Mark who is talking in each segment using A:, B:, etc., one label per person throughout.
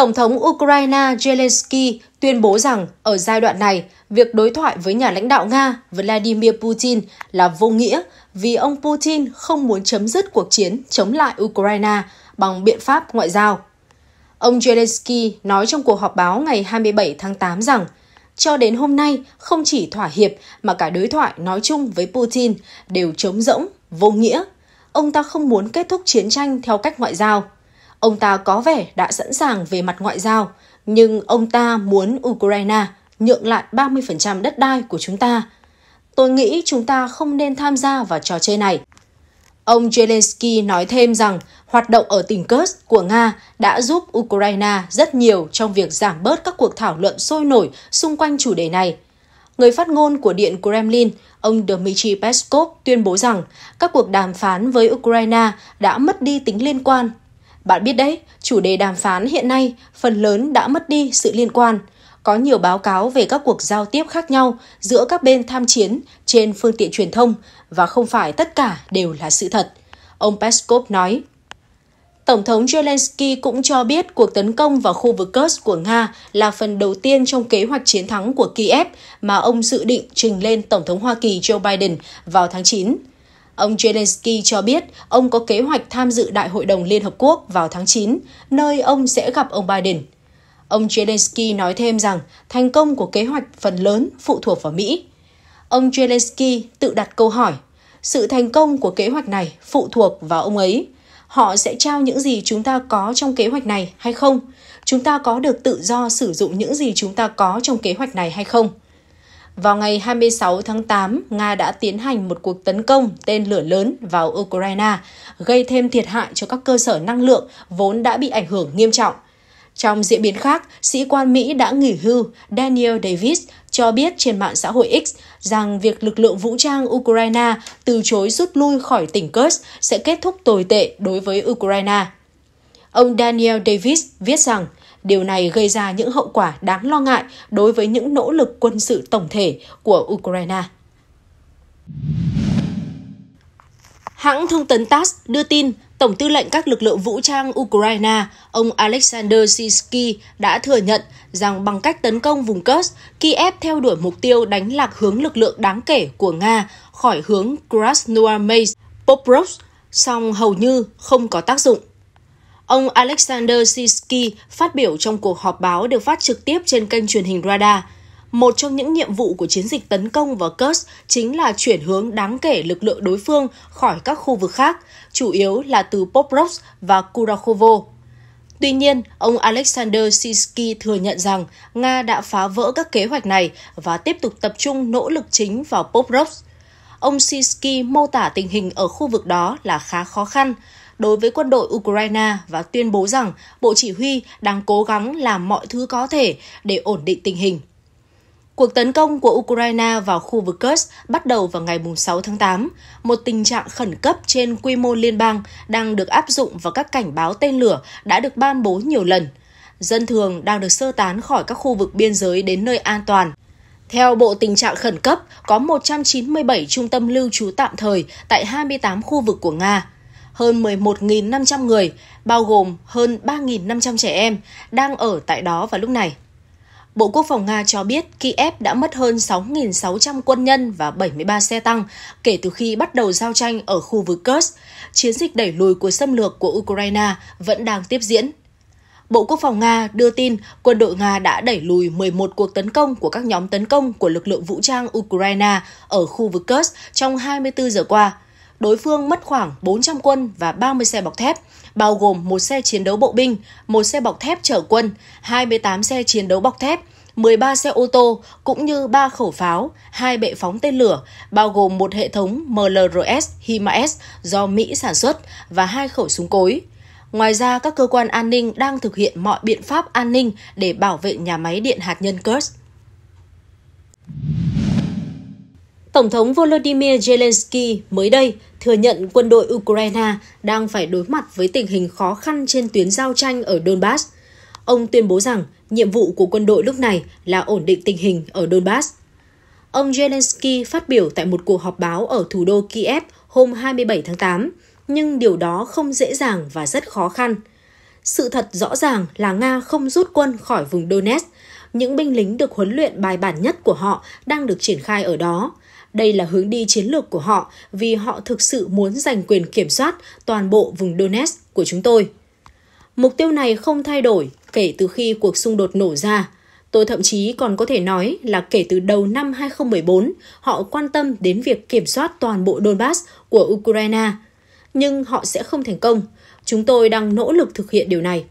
A: Tổng thống Ukraine Zelensky tuyên bố rằng ở giai đoạn này, việc đối thoại với nhà lãnh đạo Nga Vladimir Putin là vô nghĩa vì ông Putin không muốn chấm dứt cuộc chiến chống lại Ukraine bằng biện pháp ngoại giao. Ông Zelensky nói trong cuộc họp báo ngày 27 tháng 8 rằng cho đến hôm nay không chỉ thỏa hiệp mà cả đối thoại nói chung với Putin đều trống rỗng, vô nghĩa. Ông ta không muốn kết thúc chiến tranh theo cách ngoại giao. Ông ta có vẻ đã sẵn sàng về mặt ngoại giao, nhưng ông ta muốn Ukraine nhượng lại 30% đất đai của chúng ta. Tôi nghĩ chúng ta không nên tham gia vào trò chơi này. Ông Zelensky nói thêm rằng hoạt động ở tỉnh Kursk của Nga đã giúp Ukraine rất nhiều trong việc giảm bớt các cuộc thảo luận sôi nổi xung quanh chủ đề này. Người phát ngôn của Điện Kremlin, ông Dmitry Peskov tuyên bố rằng các cuộc đàm phán với Ukraine đã mất đi tính liên quan bạn biết đấy, chủ đề đàm phán hiện nay phần lớn đã mất đi sự liên quan. Có nhiều báo cáo về các cuộc giao tiếp khác nhau giữa các bên tham chiến trên phương tiện truyền thông và không phải tất cả đều là sự thật. Ông Peskov nói, Tổng thống Zelensky cũng cho biết cuộc tấn công vào khu vực Kursk của Nga là phần đầu tiên trong kế hoạch chiến thắng của Kiev mà ông dự định trình lên Tổng thống Hoa Kỳ Joe Biden vào tháng 9. Ông Zelensky cho biết ông có kế hoạch tham dự Đại hội đồng Liên Hợp Quốc vào tháng 9, nơi ông sẽ gặp ông Biden. Ông Zelensky nói thêm rằng thành công của kế hoạch phần lớn phụ thuộc vào Mỹ. Ông Zelensky tự đặt câu hỏi, sự thành công của kế hoạch này phụ thuộc vào ông ấy. Họ sẽ trao những gì chúng ta có trong kế hoạch này hay không? Chúng ta có được tự do sử dụng những gì chúng ta có trong kế hoạch này hay không? Vào ngày 26 tháng 8, Nga đã tiến hành một cuộc tấn công tên lửa lớn vào Ukraine, gây thêm thiệt hại cho các cơ sở năng lượng vốn đã bị ảnh hưởng nghiêm trọng. Trong diễn biến khác, sĩ quan Mỹ đã nghỉ hưu Daniel Davis cho biết trên mạng xã hội X rằng việc lực lượng vũ trang Ukraine từ chối rút lui khỏi tỉnh Kursk sẽ kết thúc tồi tệ đối với Ukraine. Ông Daniel Davis viết rằng Điều này gây ra những hậu quả đáng lo ngại đối với những nỗ lực quân sự tổng thể của Ukraine. Hãng thông tấn TASS đưa tin Tổng tư lệnh các lực lượng vũ trang Ukraine, ông Alexander Sisky đã thừa nhận rằng bằng cách tấn công vùng Kursk, Kiev theo đuổi mục tiêu đánh lạc hướng lực lượng đáng kể của Nga khỏi hướng Krasnoarmeysk, Poprovsk, song hầu như không có tác dụng. Ông Alexander Sisky phát biểu trong cuộc họp báo được phát trực tiếp trên kênh truyền hình Radar. Một trong những nhiệm vụ của chiến dịch tấn công vào Kursk chính là chuyển hướng đáng kể lực lượng đối phương khỏi các khu vực khác, chủ yếu là từ Poprovsk và Kurakhovo. Tuy nhiên, ông Alexander Sisky thừa nhận rằng Nga đã phá vỡ các kế hoạch này và tiếp tục tập trung nỗ lực chính vào Poprovsk. Ông Sisky mô tả tình hình ở khu vực đó là khá khó khăn, đối với quân đội Ukraine và tuyên bố rằng Bộ Chỉ huy đang cố gắng làm mọi thứ có thể để ổn định tình hình. Cuộc tấn công của Ukraine vào khu vực Kursk bắt đầu vào ngày 6 tháng 8, một tình trạng khẩn cấp trên quy mô liên bang đang được áp dụng và các cảnh báo tên lửa đã được ban bố nhiều lần. Dân thường đang được sơ tán khỏi các khu vực biên giới đến nơi an toàn. Theo Bộ Tình trạng Khẩn cấp, có 197 trung tâm lưu trú tạm thời tại 28 khu vực của Nga hơn 11.500 người, bao gồm hơn 3.500 trẻ em, đang ở tại đó vào lúc này. Bộ Quốc phòng Nga cho biết Kiev đã mất hơn 6.600 quân nhân và 73 xe tăng kể từ khi bắt đầu giao tranh ở khu vực Kursk. Chiến dịch đẩy lùi của xâm lược của Ukraine vẫn đang tiếp diễn. Bộ Quốc phòng Nga đưa tin quân đội Nga đã đẩy lùi 11 cuộc tấn công của các nhóm tấn công của lực lượng vũ trang Ukraine ở khu vực Kursk trong 24 giờ qua – đối phương mất khoảng 400 quân và 30 xe bọc thép, bao gồm một xe chiến đấu bộ binh, một xe bọc thép chở quân, 28 xe chiến đấu bọc thép, 13 xe ô tô cũng như 3 khẩu pháo, 2 bệ phóng tên lửa, bao gồm một hệ thống MLRS HIMARS do Mỹ sản xuất và hai khẩu súng cối. Ngoài ra, các cơ quan an ninh đang thực hiện mọi biện pháp an ninh để bảo vệ nhà máy điện hạt nhân Kursk. Tổng thống Volodymyr Zelensky mới đây thừa nhận quân đội Ukraine đang phải đối mặt với tình hình khó khăn trên tuyến giao tranh ở Donbass. Ông tuyên bố rằng nhiệm vụ của quân đội lúc này là ổn định tình hình ở Donbass. Ông Zelensky phát biểu tại một cuộc họp báo ở thủ đô Kiev hôm 27 tháng 8, nhưng điều đó không dễ dàng và rất khó khăn. Sự thật rõ ràng là Nga không rút quân khỏi vùng Donetsk, những binh lính được huấn luyện bài bản nhất của họ đang được triển khai ở đó đây là hướng đi chiến lược của họ vì họ thực sự muốn giành quyền kiểm soát toàn bộ vùng Donetsk của chúng tôi. Mục tiêu này không thay đổi kể từ khi cuộc xung đột nổ ra. Tôi thậm chí còn có thể nói là kể từ đầu năm 2014, họ quan tâm đến việc kiểm soát toàn bộ Donbass của Ukraine. Nhưng họ sẽ không thành công. Chúng tôi đang nỗ lực thực hiện điều này.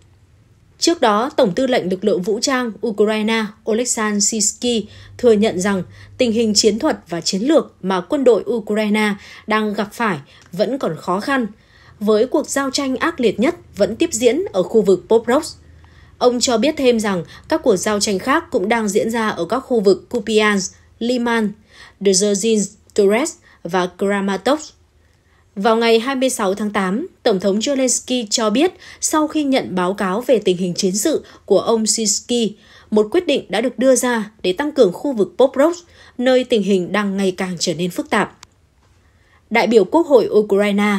A: Trước đó, Tổng tư lệnh lực lượng vũ trang Ukraine Oleksandr Sisky thừa nhận rằng tình hình chiến thuật và chiến lược mà quân đội Ukraine đang gặp phải vẫn còn khó khăn, với cuộc giao tranh ác liệt nhất vẫn tiếp diễn ở khu vực Poprovsk. Ông cho biết thêm rằng các cuộc giao tranh khác cũng đang diễn ra ở các khu vực Kupiansk, Liman, Dzerzhinsk, Torres và Kramatorsk vào ngày 26 tháng 8, Tổng thống Zelensky cho biết sau khi nhận báo cáo về tình hình chiến sự của ông Sisky, một quyết định đã được đưa ra để tăng cường khu vực Poprov, nơi tình hình đang ngày càng trở nên phức tạp. Đại biểu Quốc hội Ukraine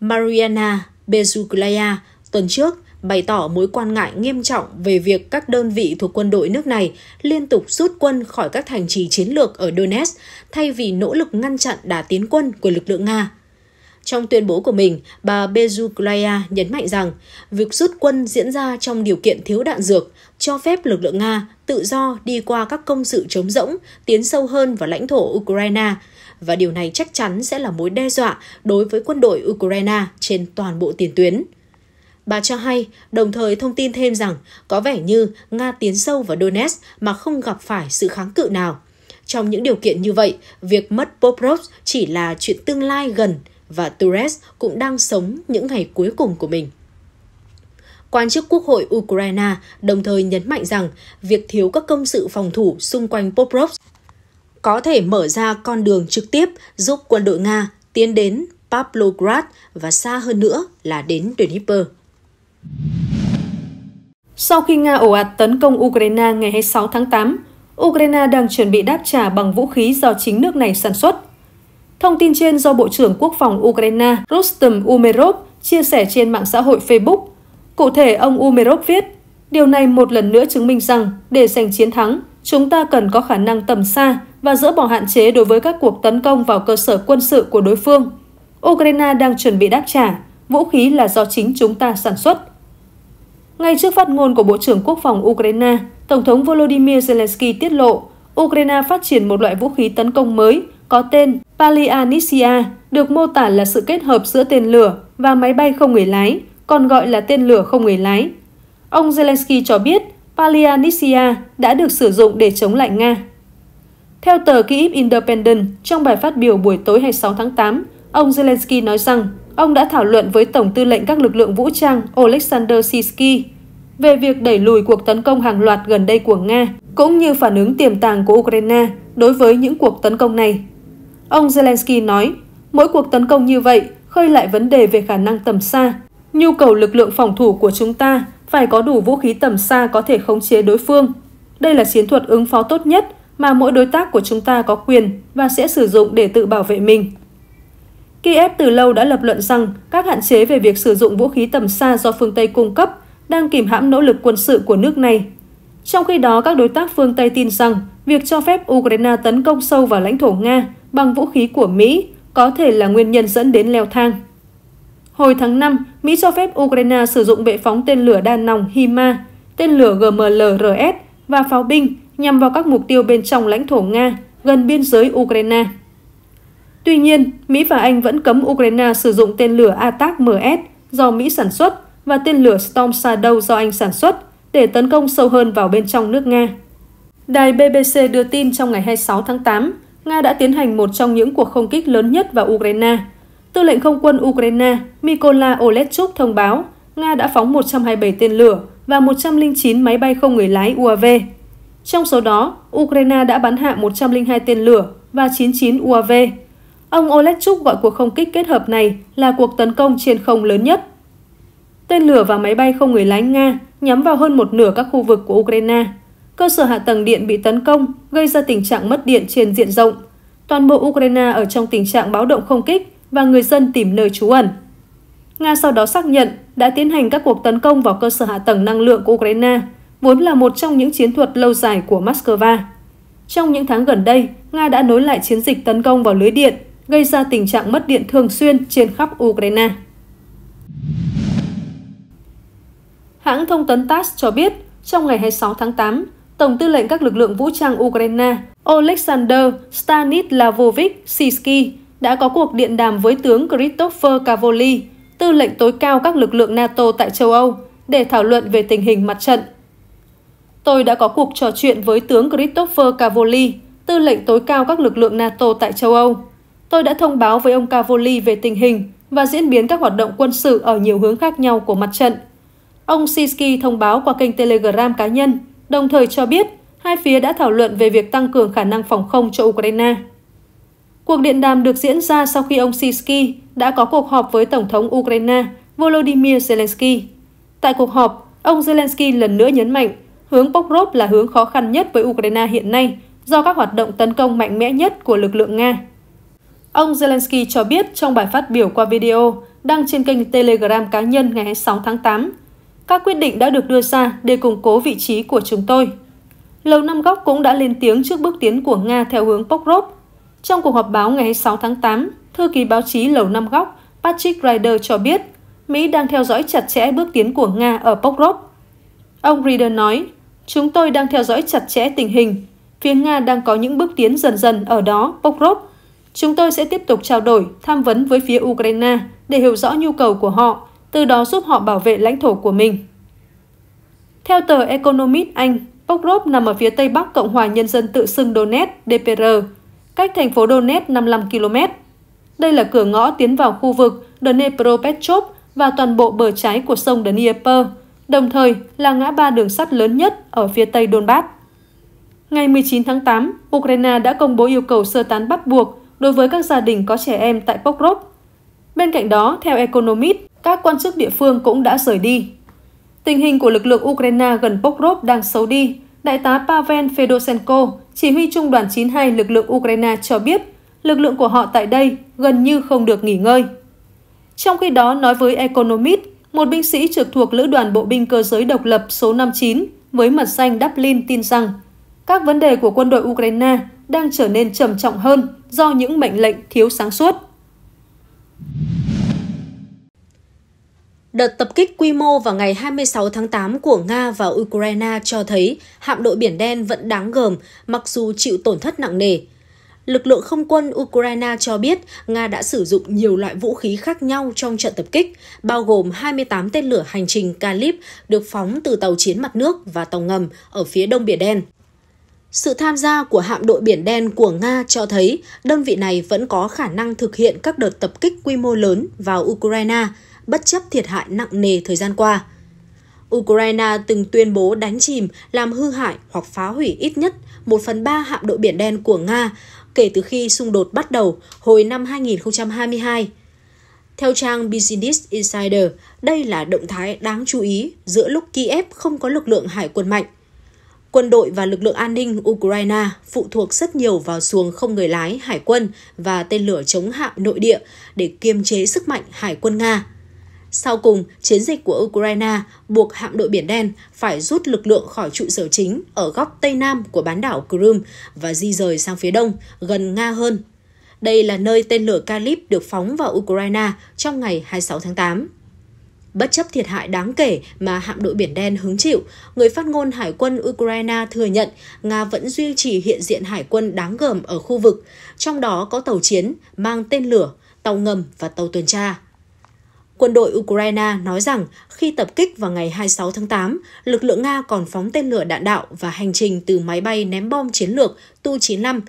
A: Mariana Bezuklaya tuần trước bày tỏ mối quan ngại nghiêm trọng về việc các đơn vị thuộc quân đội nước này liên tục rút quân khỏi các thành trì chiến lược ở Donetsk thay vì nỗ lực ngăn chặn đà tiến quân của lực lượng Nga trong tuyên bố của mình, bà Bezuklaya nhấn mạnh rằng việc rút quân diễn ra trong điều kiện thiếu đạn dược, cho phép lực lượng Nga tự do đi qua các công sự chống rỗng, tiến sâu hơn vào lãnh thổ Ukraine, và điều này chắc chắn sẽ là mối đe dọa đối với quân đội Ukraine trên toàn bộ tiền tuyến. Bà cho hay, đồng thời thông tin thêm rằng có vẻ như Nga tiến sâu vào Donetsk mà không gặp phải sự kháng cự nào. Trong những điều kiện như vậy, việc mất Poprov chỉ là chuyện tương lai gần và Torres cũng đang sống những ngày cuối cùng của mình. Quan chức Quốc hội Ukraine đồng thời nhấn mạnh rằng việc thiếu các công sự phòng thủ xung quanh Poprov có thể mở ra con đường trực tiếp giúp quân đội Nga tiến đến Pavlograd và xa hơn nữa là đến Dnipro.
B: Sau khi Nga ồ ạt tấn công Ukraine ngày 26 tháng 8, Ukraine đang chuẩn bị đáp trả bằng vũ khí do chính nước này sản xuất – Thông tin trên do Bộ trưởng Quốc phòng Ukraine Rostam Umerov chia sẻ trên mạng xã hội Facebook. Cụ thể, ông Umerov viết, Điều này một lần nữa chứng minh rằng, để giành chiến thắng, chúng ta cần có khả năng tầm xa và dỡ bỏ hạn chế đối với các cuộc tấn công vào cơ sở quân sự của đối phương. Ukraine đang chuẩn bị đáp trả, vũ khí là do chính chúng ta sản xuất. Ngay trước phát ngôn của Bộ trưởng Quốc phòng Ukraine, Tổng thống Volodymyr Zelensky tiết lộ Ukraine phát triển một loại vũ khí tấn công mới có tên PaliAnisia được mô tả là sự kết hợp giữa tên lửa và máy bay không người lái, còn gọi là tên lửa không người lái. Ông Zelensky cho biết PaliAnisia đã được sử dụng để chống lại Nga. Theo tờ Kyiv Independent, trong bài phát biểu buổi tối 26 tháng 8, ông Zelensky nói rằng ông đã thảo luận với Tổng tư lệnh các lực lượng vũ trang Oleksandr Sisky về việc đẩy lùi cuộc tấn công hàng loạt gần đây của Nga, cũng như phản ứng tiềm tàng của Ukraine đối với những cuộc tấn công này. Ông Zelensky nói, mỗi cuộc tấn công như vậy khơi lại vấn đề về khả năng tầm xa. Nhu cầu lực lượng phòng thủ của chúng ta phải có đủ vũ khí tầm xa có thể khống chế đối phương. Đây là chiến thuật ứng phó tốt nhất mà mỗi đối tác của chúng ta có quyền và sẽ sử dụng để tự bảo vệ mình. Kiev từ lâu đã lập luận rằng các hạn chế về việc sử dụng vũ khí tầm xa do phương Tây cung cấp đang kìm hãm nỗ lực quân sự của nước này. Trong khi đó, các đối tác phương Tây tin rằng việc cho phép Ukraine tấn công sâu vào lãnh thổ Nga bằng vũ khí của Mỹ có thể là nguyên nhân dẫn đến leo thang. Hồi tháng 5, Mỹ cho phép Ukraine sử dụng bệ phóng tên lửa đa nòng HIMA, tên lửa GMLRS và pháo binh nhằm vào các mục tiêu bên trong lãnh thổ Nga gần biên giới Ukraine. Tuy nhiên, Mỹ và Anh vẫn cấm Ukraine sử dụng tên lửa ATAC-MS do Mỹ sản xuất và tên lửa Storm Shadow do Anh sản xuất để tấn công sâu hơn vào bên trong nước Nga. Đài BBC đưa tin trong ngày 26 tháng 8 Nga đã tiến hành một trong những cuộc không kích lớn nhất vào Ukraine. Tư lệnh không quân Ukraine Mykola Olechuk thông báo Nga đã phóng 127 tên lửa và 109 máy bay không người lái UAV. Trong số đó, Ukraine đã bắn hạ 102 tên lửa và 99 UAV. Ông Olechuk gọi cuộc không kích kết hợp này là cuộc tấn công trên không lớn nhất. Tên lửa và máy bay không người lái Nga nhắm vào hơn một nửa các khu vực của Ukraine cơ sở hạ tầng điện bị tấn công, gây ra tình trạng mất điện trên diện rộng. Toàn bộ Ukraine ở trong tình trạng báo động không kích và người dân tìm nơi trú ẩn. Nga sau đó xác nhận đã tiến hành các cuộc tấn công vào cơ sở hạ tầng năng lượng của Ukraine, vốn là một trong những chiến thuật lâu dài của Moscow. Trong những tháng gần đây, Nga đã nối lại chiến dịch tấn công vào lưới điện, gây ra tình trạng mất điện thường xuyên trên khắp Ukraine. Hãng thông tấn TASS cho biết, trong ngày 26 tháng 8, Tổng tư lệnh các lực lượng vũ trang Ukraine Oleksandr Stanislavovich Sisky đã có cuộc điện đàm với tướng Christopher Cavoli, tư lệnh tối cao các lực lượng NATO tại châu Âu, để thảo luận về tình hình mặt trận. Tôi đã có cuộc trò chuyện với tướng Christopher Cavoli, tư lệnh tối cao các lực lượng NATO tại châu Âu. Tôi đã thông báo với ông Cavoli về tình hình và diễn biến các hoạt động quân sự ở nhiều hướng khác nhau của mặt trận. Ông Sisky thông báo qua kênh Telegram cá nhân đồng thời cho biết hai phía đã thảo luận về việc tăng cường khả năng phòng không cho Ukraine. Cuộc điện đàm được diễn ra sau khi ông Sisky đã có cuộc họp với Tổng thống Ukraine Volodymyr Zelensky. Tại cuộc họp, ông Zelensky lần nữa nhấn mạnh hướng Pokrov là hướng khó khăn nhất với Ukraine hiện nay do các hoạt động tấn công mạnh mẽ nhất của lực lượng Nga. Ông Zelensky cho biết trong bài phát biểu qua video đăng trên kênh Telegram cá nhân ngày 6 tháng 8 các quyết định đã được đưa ra để củng cố vị trí của chúng tôi. Lầu Năm Góc cũng đã lên tiếng trước bước tiến của Nga theo hướng Pokrov. Trong cuộc họp báo ngày 6 tháng 8, thư ký báo chí Lầu Năm Góc Patrick Ryder cho biết Mỹ đang theo dõi chặt chẽ bước tiến của Nga ở Pokrov. Ông Ryder nói, chúng tôi đang theo dõi chặt chẽ tình hình. Phía Nga đang có những bước tiến dần dần ở đó, Pokrov. Chúng tôi sẽ tiếp tục trao đổi, tham vấn với phía Ukraine để hiểu rõ nhu cầu của họ từ đó giúp họ bảo vệ lãnh thổ của mình. Theo tờ Economist Anh, Pokrov nằm ở phía tây bắc Cộng hòa Nhân dân tự xưng Donetsk, DPR, cách thành phố Donetsk 55 km. Đây là cửa ngõ tiến vào khu vực Dnepropetrovsk và toàn bộ bờ trái của sông Dnieper, đồng thời là ngã ba đường sắt lớn nhất ở phía tây Donbass. Ngày 19 tháng 8, Ukraine đã công bố yêu cầu sơ tán bắt buộc đối với các gia đình có trẻ em tại Pokrov. Bên cạnh đó, theo Economist, các quan chức địa phương cũng đã rời đi. Tình hình của lực lượng Ukraine gần Pokrov đang xấu đi. Đại tá Pavel Fedosenko, chỉ huy trung đoàn 92 lực lượng Ukraine cho biết lực lượng của họ tại đây gần như không được nghỉ ngơi. Trong khi đó, nói với Economist, một binh sĩ trực thuộc Lữ đoàn Bộ binh Cơ giới Độc lập số 59 với mật danh Dublin tin rằng các vấn đề của quân đội Ukraine đang trở nên trầm trọng hơn do những mệnh lệnh thiếu sáng suốt.
A: Đợt tập kích quy mô vào ngày 26 tháng 8 của Nga và Ukraine cho thấy hạm đội Biển Đen vẫn đáng gờm mặc dù chịu tổn thất nặng nề. Lực lượng không quân Ukraine cho biết Nga đã sử dụng nhiều loại vũ khí khác nhau trong trận tập kích, bao gồm 28 tên lửa hành trình Kalib được phóng từ tàu chiến mặt nước và tàu ngầm ở phía đông Biển Đen. Sự tham gia của hạm đội Biển Đen của Nga cho thấy đơn vị này vẫn có khả năng thực hiện các đợt tập kích quy mô lớn vào Ukraine – bất chấp thiệt hại nặng nề thời gian qua. Ukraine từng tuyên bố đánh chìm, làm hư hại hoặc phá hủy ít nhất 1 phần 3 hạm đội biển đen của Nga kể từ khi xung đột bắt đầu hồi năm 2022. Theo trang Business Insider, đây là động thái đáng chú ý giữa lúc Kiev không có lực lượng hải quân mạnh. Quân đội và lực lượng an ninh Ukraine phụ thuộc rất nhiều vào xuồng không người lái, hải quân và tên lửa chống hạm nội địa để kiềm chế sức mạnh hải quân Nga. Sau cùng, chiến dịch của Ukraine buộc hạm đội Biển Đen phải rút lực lượng khỏi trụ sở chính ở góc Tây Nam của bán đảo Crimea và di rời sang phía Đông, gần Nga hơn. Đây là nơi tên lửa Kalib được phóng vào Ukraine trong ngày 26 tháng 8. Bất chấp thiệt hại đáng kể mà hạm đội Biển Đen hứng chịu, người phát ngôn Hải quân Ukraine thừa nhận Nga vẫn duy trì hiện diện hải quân đáng gờm ở khu vực, trong đó có tàu chiến mang tên lửa, tàu ngầm và tàu tuần tra. Quân đội Ukraine nói rằng khi tập kích vào ngày 26 tháng 8, lực lượng Nga còn phóng tên lửa đạn đạo và hành trình từ máy bay ném bom chiến lược Tu-95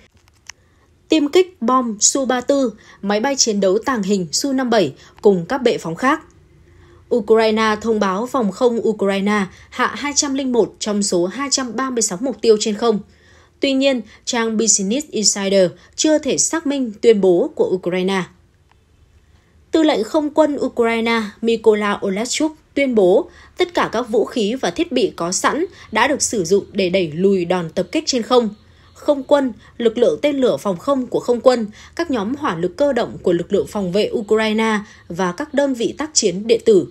A: tiêm kích bom Su-34, máy bay chiến đấu tàng hình Su-57 cùng các bệ phóng khác. Ukraine thông báo phòng không Ukraine hạ 201 trong số 236 mục tiêu trên không. Tuy nhiên, trang Business Insider chưa thể xác minh tuyên bố của Ukraine. Tư lệnh không quân Ukraine Mykola Oleshchuk tuyên bố tất cả các vũ khí và thiết bị có sẵn đã được sử dụng để đẩy lùi đòn tập kích trên không. Không quân, lực lượng tên lửa phòng không của không quân, các nhóm hỏa lực cơ động của lực lượng phòng vệ Ukraine và các đơn vị tác chiến điện tử.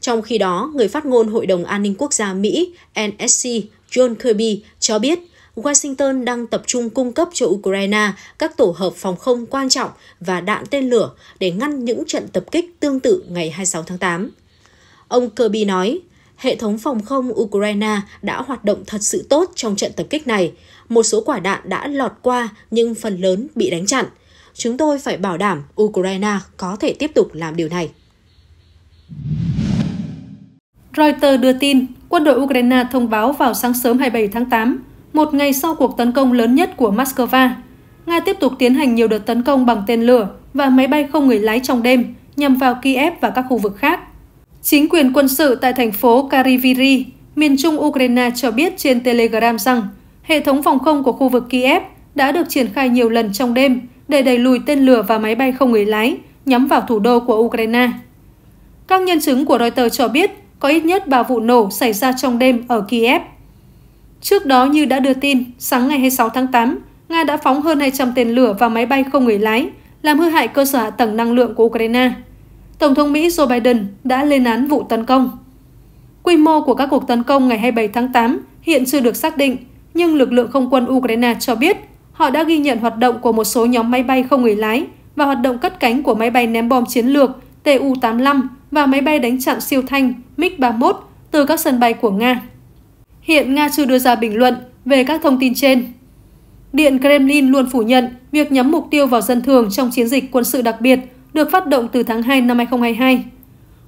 A: Trong khi đó, người phát ngôn Hội đồng An ninh Quốc gia Mỹ NSC John Kirby cho biết Washington đang tập trung cung cấp cho Ukraine các tổ hợp phòng không quan trọng và đạn tên lửa để ngăn những trận tập kích tương tự ngày 26 tháng 8. Ông Kirby nói, hệ thống phòng không Ukraine đã hoạt động thật sự tốt trong trận tập kích này. Một số quả đạn đã lọt qua nhưng phần lớn bị đánh chặn. Chúng tôi phải bảo đảm Ukraine có thể tiếp tục làm điều này. Reuters đưa tin, quân đội
B: Ukraine thông báo vào sáng sớm 27 tháng 8 một ngày sau cuộc tấn công lớn nhất của Moscow. Nga tiếp tục tiến hành nhiều đợt tấn công bằng tên lửa và máy bay không người lái trong đêm nhằm vào Kiev và các khu vực khác. Chính quyền quân sự tại thành phố Kariviri, miền trung Ukraine cho biết trên Telegram rằng hệ thống phòng không của khu vực Kiev đã được triển khai nhiều lần trong đêm để đẩy lùi tên lửa và máy bay không người lái nhắm vào thủ đô của Ukraine. Các nhân chứng của Reuters cho biết có ít nhất 3 vụ nổ xảy ra trong đêm ở Kiev. Trước đó như đã đưa tin, sáng ngày 26 tháng 8, Nga đã phóng hơn 200 tên lửa và máy bay không người lái, làm hư hại cơ sở hạ tầng năng lượng của Ukraine. Tổng thống Mỹ Joe Biden đã lên án vụ tấn công. Quy mô của các cuộc tấn công ngày 27 tháng 8 hiện chưa được xác định, nhưng lực lượng không quân Ukraine cho biết họ đã ghi nhận hoạt động của một số nhóm máy bay không người lái và hoạt động cất cánh của máy bay ném bom chiến lược Tu-85 và máy bay đánh chặn siêu thanh MiG-31 từ các sân bay của Nga. Hiện Nga chưa đưa ra bình luận về các thông tin trên. Điện Kremlin luôn phủ nhận việc nhắm mục tiêu vào dân thường trong chiến dịch quân sự đặc biệt được phát động từ tháng 2 năm 2022.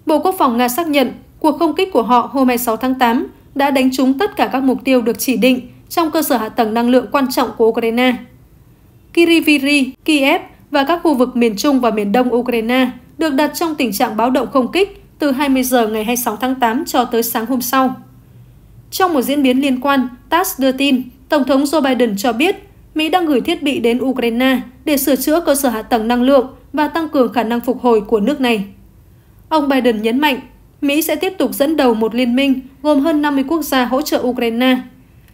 B: Bộ Quốc phòng Nga xác nhận cuộc không kích của họ hôm 26 tháng 8 đã đánh trúng tất cả các mục tiêu được chỉ định trong cơ sở hạ tầng năng lượng quan trọng của Ukraine. Kiriviri, Kiev và các khu vực miền Trung và miền Đông Ukraine được đặt trong tình trạng báo động không kích từ 20 giờ ngày 26 tháng 8 cho tới sáng hôm sau. Trong một diễn biến liên quan, TASS đưa tin, Tổng thống Joe Biden cho biết Mỹ đang gửi thiết bị đến Ukraine để sửa chữa cơ sở hạ tầng năng lượng và tăng cường khả năng phục hồi của nước này. Ông Biden nhấn mạnh, Mỹ sẽ tiếp tục dẫn đầu một liên minh gồm hơn 50 quốc gia hỗ trợ Ukraine.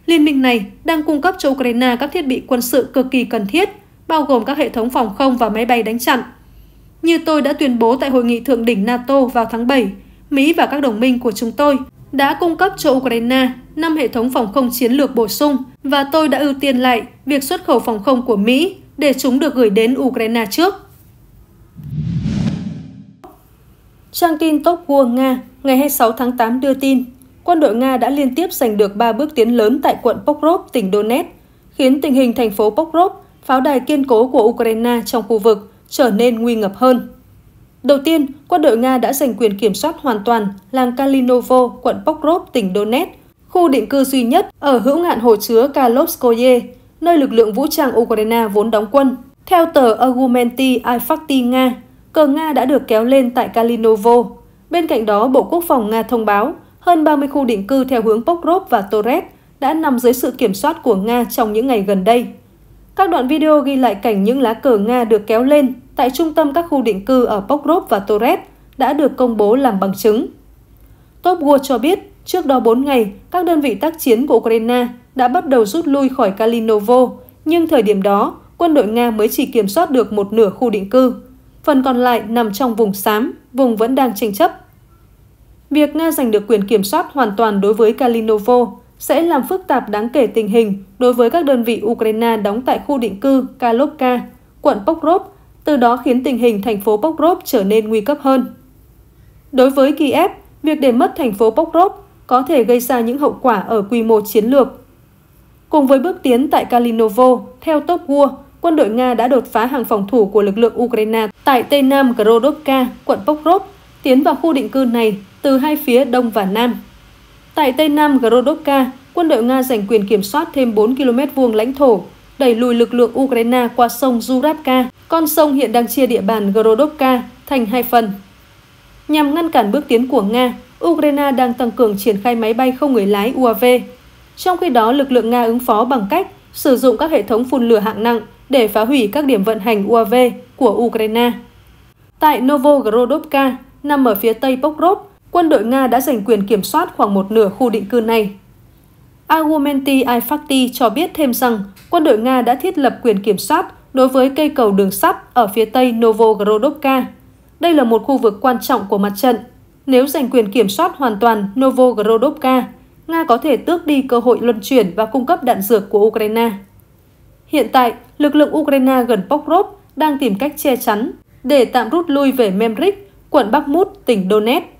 B: Liên minh này đang cung cấp cho Ukraine các thiết bị quân sự cực kỳ cần thiết, bao gồm các hệ thống phòng không và máy bay đánh chặn. Như tôi đã tuyên bố tại hội nghị thượng đỉnh NATO vào tháng 7, Mỹ và các đồng minh của chúng tôi đã cung cấp cho Ukraine 5 hệ thống phòng không chiến lược bổ sung và tôi đã ưu tiên lại việc xuất khẩu phòng không của Mỹ để chúng được gửi đến Ukraine trước. Trang tin Top War Nga ngày 26 tháng 8 đưa tin, quân đội Nga đã liên tiếp giành được 3 bước tiến lớn tại quận Pokrov, tỉnh Donetsk, khiến tình hình thành phố Pokrov, pháo đài kiên cố của Ukraine trong khu vực, trở nên nguy ngập hơn. Đầu tiên, quân đội Nga đã giành quyền kiểm soát hoàn toàn làng Kalinovo, quận Pokrov, tỉnh Donetsk, khu định cư duy nhất ở hữu ngạn hồ chứa Kalovskoye, nơi lực lượng vũ trang Ukraine vốn đóng quân. Theo tờ Argumenti Ifakti Nga, cờ Nga đã được kéo lên tại Kalinovo. Bên cạnh đó, Bộ Quốc phòng Nga thông báo hơn 30 khu định cư theo hướng Pokrov và Torres đã nằm dưới sự kiểm soát của Nga trong những ngày gần đây. Các đoạn video ghi lại cảnh những lá cờ Nga được kéo lên tại trung tâm các khu định cư ở Pokrov và Torres đã được công bố làm bằng chứng. Topgor cho biết, trước đó 4 ngày, các đơn vị tác chiến của Ukraine đã bắt đầu rút lui khỏi Kalinovo, nhưng thời điểm đó, quân đội Nga mới chỉ kiểm soát được một nửa khu định cư. Phần còn lại nằm trong vùng xám, vùng vẫn đang tranh chấp. Việc Nga giành được quyền kiểm soát hoàn toàn đối với Kalinovo sẽ làm phức tạp đáng kể tình hình đối với các đơn vị Ukraine đóng tại khu định cư Kalovka, quận Pokrov từ đó khiến tình hình thành phố Pokrov trở nên nguy cấp hơn. Đối với Kiev, việc để mất thành phố Pokrov có thể gây ra những hậu quả ở quy mô chiến lược. Cùng với bước tiến tại Kalinovo, theo Top War, quân đội Nga đã đột phá hàng phòng thủ của lực lượng Ukraine tại Tây Nam Grodovka, quận Pokrov, tiến vào khu định cư này từ hai phía đông và nam. Tại Tây Nam Grodovka, quân đội Nga giành quyền kiểm soát thêm 4 km vuông lãnh thổ đẩy lùi lực lượng Ukraine qua sông Zurabka, con sông hiện đang chia địa bàn Gorodovka thành hai phần. Nhằm ngăn cản bước tiến của Nga, Ukraine đang tăng cường triển khai máy bay không người lái UAV. Trong khi đó, lực lượng Nga ứng phó bằng cách sử dụng các hệ thống phun lửa hạng nặng để phá hủy các điểm vận hành UAV của Ukraine. Tại Novogorodovka, nằm ở phía tây Pokrov, quân đội Nga đã giành quyền kiểm soát khoảng một nửa khu định cư này Argumenti Ifakti cho biết thêm rằng quân đội Nga đã thiết lập quyền kiểm soát đối với cây cầu đường sắt ở phía tây Novogorodovka. Đây là một khu vực quan trọng của mặt trận. Nếu giành quyền kiểm soát hoàn toàn Novogorodovka, Nga có thể tước đi cơ hội luân chuyển và cung cấp đạn dược của Ukraine. Hiện tại, lực lượng Ukraine gần Pokrov đang tìm cách che chắn để tạm rút lui về Memrik, quận Bakhmut, tỉnh Donetsk.